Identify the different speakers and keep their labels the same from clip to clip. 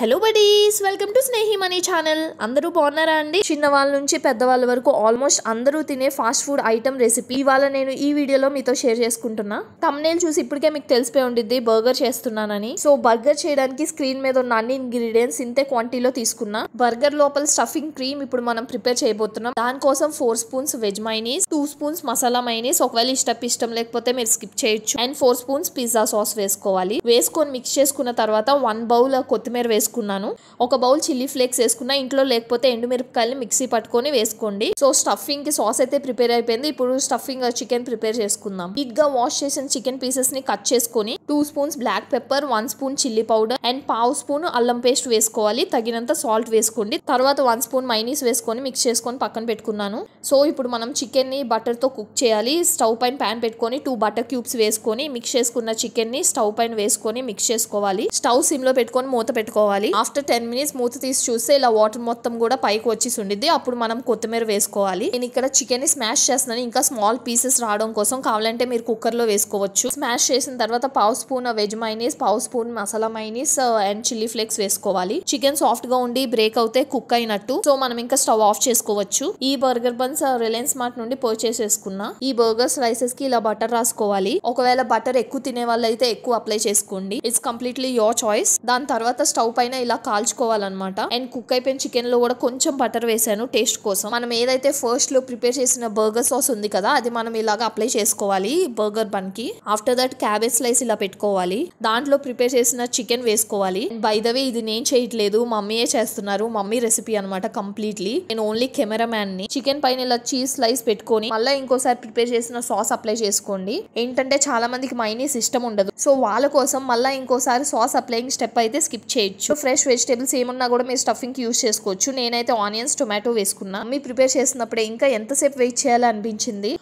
Speaker 1: hello buddies welcome to Snehi money channel అందరూ బాగున్నారా అండి చిన్నవాళ్ళ నుంచి పెద్దవాళ్ళ వరకు ఆల్మోస్ట్ అందరూ తినే ఫాస్ట్ ఫుడ్ ఐటమ్ రెసిపీ ఇవాళ నేను ఈ వీడియోలో మీతో షేర్ చేసుకుంటున్నా తమ్నేల్ చూసి ఇప్పటికే మీకు తెలిసిపోయి ఉండిద్ది బర్గర్ చేస్తున్నానని సో బర్గర్ చేయడానికి స్క్రీన్ మీద ఉన్న అన్ని ఇంగ్రీడియంట్స్ ఇంతే క్వాంటిటీలో తీసుకున్నా బర్గర్ లోపల స్టఫింగ్ క్రీమ్ ఇప్పుడు మనం ప్రిపేర్ చేయబోతున్నాం దానికోసం four spoons veg mayonnaise two spoons masala mayonnaise ఒకవేళ ఇష్టం ఇష్టం లేకపోతే మీరు స్కిప్ చేయొచ్చు and four spoons pizza sauce వేసుకోవాలి వేసుకొని మిక్స్ చేసుకున్న తర్వాత వన్ బౌల్ కొత్తిమీర వేసుకోవాలి వేసుకున్నాను ఒక బౌల్ చిల్లీ ఫ్లేక్స్ వేసుకున్నా ఇంట్లో లేకపోతే ఎండుమిరపకాయలు మిక్సీ పట్టుకొని వేసుకోండి సో స్టఫింగ్ కి సాస్ అయితే ప్రిపేర్ అయిపోయింది ఇప్పుడు స్టఫింగ్ చికెన్ ప్రిపేర్ చేసుకుందాం నీట్ గా వాష్ చేసిన చికెన్ పీసెస్ ని కట్ చేసుకొని two spoons black pepper one spoon chilli powder and పావు స్పూన్ అల్లం పేస్ట్ వేసుకోవాలి తగినంత సాల్ట్ వేసుకోండి తర్వాత వన్ స్పూన్ మైనీస్ వేసుకొని మిక్స్ చేసుకొని పక్కన పెట్టుకున్నాను సో ఇప్పుడు మనం చికెన్ ని బటర్ తో కుక్ చేయాలి స్టవ్ పైన ప్యాన్ పెట్టుకొని టూ బటర్ క్యూబ్స్ వేసుకొని మిక్స్ చేసుకున్న చికెన్ ని స్టవ్ పైన వేసుకొని మిక్స్ చేసుకోవాలి స్టవ్ సిమ్ లో పెట్టుకొని మూత పెట్టుకోవాలి వేసుకోవాలి ఆఫ్టర్ టెన్ మినిట్స్ మూత తీసి చూస్తే ఇలా వాటర్ మొత్తం కూడా పైకి వచ్చి ఉండిద్ది అప్పుడు మనం కొత్తిమీర వేసుకోవాలి నేను ఇక్కడ చికెన్ ని స్మాష్ చేస్తున్నాను ఇంకా స్మాల్ పీసెస్ రావడం కోసం కావాలంటే మీరు కుక్కర్ లో వేసుకోవచ్చు స్మాష్ చేసిన తర్వాత పావు స్పూన్ వెజ్ మైనీస్ పావు spoon masala mayonnaise and chilli flakes వేసుకోవాలి చికెన్ సాఫ్ట్ గా ఉండి బ్రేక్ అవుతే కుక్ అయినట్టు సో మనం ఇంకా స్టవ్ ఆఫ్ చేసుకోవచ్చు ఈ బర్గర్ బన్స్ రిలయన్స్ మార్ట్ నుండి పర్చేస్ చేసుకున్నా ఈ బర్గర్ స్లైసెస్ కి ఇలా బటర్ రాసుకోవాలి ఒకవేళ బటర్ ఎక్కువ తినే వాళ్ళైతే ఎక్కువ అప్లై చేసుకోండి ఇట్స్ కంప్లీట్లీ యోర్ చాయిస్ దాని తర్వాత స్టవ్ పై పైన ఇలా కాల్చుకోవాలన్నమాట అండ్ కుక్ అయిపోయిన చికెన్ లో కూడా కొంచెం బటర్ వేసాను టేస్ట్ కోసం మనం ఏదైతే ఫస్ట్ లో ప్రిపేర్ చేసిన బర్గర్ సాస్ ఉంది కదా అది మనం ఇలాగ అప్లై చేసుకోవాలి బర్గర్ బన్ కి ఆఫ్టర్ దట్ క్యాబేజ్ స్లైస్ ఇలా పెట్టుకోవాలి దాంట్లో ప్రిపేర్ చేసిన చికెన్ వేసుకోవాలి బై ద ఇది నేను చేయట్లేదు మమ్మీయే చేస్తున్నారు మమ్మీ రెసిపీ అనమాట కంప్లీట్లీ నేను ఓన్లీ కెమెరామ్యాన్ ని చికెన్ పైన ఇలా చీజ్ స్లైస్ పెట్టుకొని మళ్ళీ ఇంకోసారి ప్రిపేర్ చేసిన సాస్ అప్లై చేసుకోండి ఏంటంటే చాలా మందికి మైనీస్ ఇష్టం ఉండదు సో వాళ్ళ కోసం మళ్ళీ ఇంకోసారి సాస్ అప్లైయింగ్ స్టెప్ అయితే స్కిప్ చేయొచ్చు ఫ్రెష్ వెజిటేబుల్స్ ఏమున్నా కూడా మీరు స్టఫింగ్కి యూజ్ చేసుకోవచ్చు నేనైతే ఆనియన్స్ టొమాటో వేసుకున్నా మీ ప్రిపేర్ చేసినప్పుడే ఇంకా ఎంతసేపు వెయిట్ చేయాలనిపించింది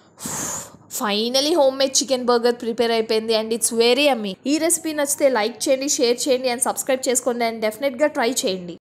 Speaker 1: finally home made chicken burger prepare అయిపోయింది అండ్ ఇట్స్ వెరీ అమ్మీ ఈ రెసిపీ నచ్చితే లైక్ చేయండి షేర్ చేయండి అండ్ సబ్స్క్రైబ్ చేసుకోండి అండ్ డెఫినెట్గా ట్రై చేయండి